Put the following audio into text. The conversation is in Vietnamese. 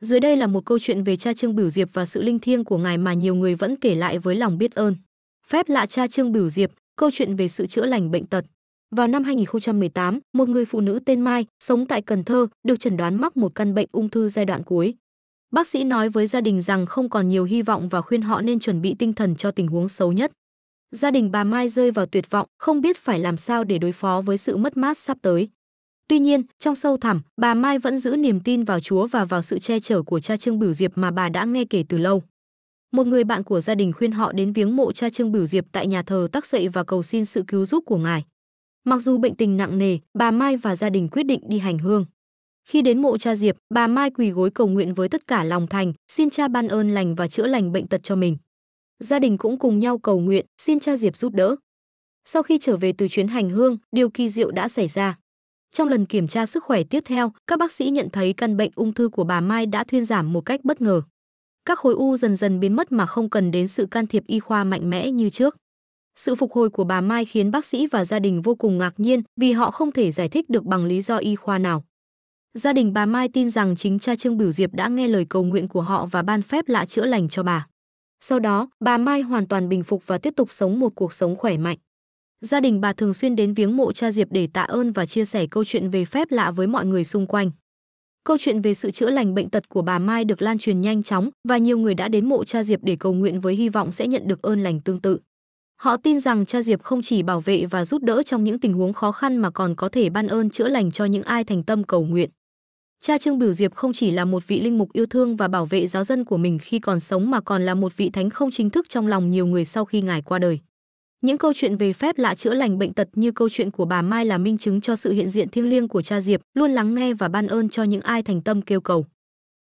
Dưới đây là một câu chuyện về cha Trương Bửu Diệp và sự linh thiêng của ngài mà nhiều người vẫn kể lại với lòng biết ơn. Phép lạ cha Trương Bửu Diệp, câu chuyện về sự chữa lành bệnh tật. Vào năm 2018, một người phụ nữ tên Mai, sống tại Cần Thơ, được chẩn đoán mắc một căn bệnh ung thư giai đoạn cuối. Bác sĩ nói với gia đình rằng không còn nhiều hy vọng và khuyên họ nên chuẩn bị tinh thần cho tình huống xấu nhất. Gia đình bà Mai rơi vào tuyệt vọng, không biết phải làm sao để đối phó với sự mất mát sắp tới. Tuy nhiên, trong sâu thẳm, bà Mai vẫn giữ niềm tin vào Chúa và vào sự che chở của cha Trương Bửu Diệp mà bà đã nghe kể từ lâu. Một người bạn của gia đình khuyên họ đến viếng mộ cha Trương Bửu Diệp tại nhà thờ Tắc Dậy và cầu xin sự cứu giúp của ngài. Mặc dù bệnh tình nặng nề, bà Mai và gia đình quyết định đi hành hương. Khi đến mộ cha Diệp, bà Mai quỳ gối cầu nguyện với tất cả lòng thành, xin cha ban ơn lành và chữa lành bệnh tật cho mình. Gia đình cũng cùng nhau cầu nguyện, xin cha Diệp giúp đỡ. Sau khi trở về từ chuyến hành hương, điều kỳ diệu đã xảy ra. Trong lần kiểm tra sức khỏe tiếp theo, các bác sĩ nhận thấy căn bệnh ung thư của bà Mai đã thuyên giảm một cách bất ngờ. Các khối u dần dần biến mất mà không cần đến sự can thiệp y khoa mạnh mẽ như trước. Sự phục hồi của bà Mai khiến bác sĩ và gia đình vô cùng ngạc nhiên vì họ không thể giải thích được bằng lý do y khoa nào. Gia đình bà Mai tin rằng chính cha Trương Biểu Diệp đã nghe lời cầu nguyện của họ và ban phép lạ chữa lành cho bà. Sau đó, bà Mai hoàn toàn bình phục và tiếp tục sống một cuộc sống khỏe mạnh. Gia đình bà thường xuyên đến viếng mộ cha Diệp để tạ ơn và chia sẻ câu chuyện về phép lạ với mọi người xung quanh. Câu chuyện về sự chữa lành bệnh tật của bà Mai được lan truyền nhanh chóng và nhiều người đã đến mộ cha Diệp để cầu nguyện với hy vọng sẽ nhận được ơn lành tương tự. Họ tin rằng cha Diệp không chỉ bảo vệ và giúp đỡ trong những tình huống khó khăn mà còn có thể ban ơn chữa lành cho những ai thành tâm cầu nguyện. Cha Trương Biểu Diệp không chỉ là một vị linh mục yêu thương và bảo vệ giáo dân của mình khi còn sống mà còn là một vị thánh không chính thức trong lòng nhiều người sau khi ngài qua đời. Những câu chuyện về phép lạ chữa lành bệnh tật như câu chuyện của bà Mai là minh chứng cho sự hiện diện thiêng liêng của cha Diệp, luôn lắng nghe và ban ơn cho những ai thành tâm kêu cầu.